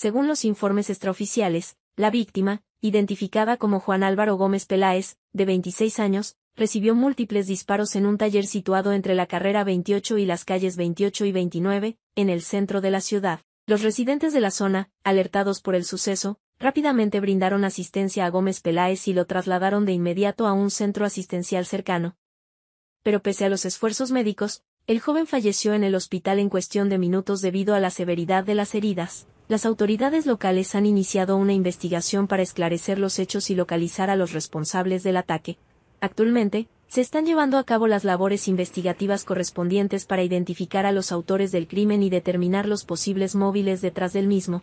Según los informes extraoficiales, la víctima, identificada como Juan Álvaro Gómez Peláez, de 26 años, recibió múltiples disparos en un taller situado entre la carrera 28 y las calles 28 y 29, en el centro de la ciudad. Los residentes de la zona, alertados por el suceso, rápidamente brindaron asistencia a Gómez Peláez y lo trasladaron de inmediato a un centro asistencial cercano. Pero pese a los esfuerzos médicos, el joven falleció en el hospital en cuestión de minutos debido a la severidad de las heridas las autoridades locales han iniciado una investigación para esclarecer los hechos y localizar a los responsables del ataque. Actualmente, se están llevando a cabo las labores investigativas correspondientes para identificar a los autores del crimen y determinar los posibles móviles detrás del mismo,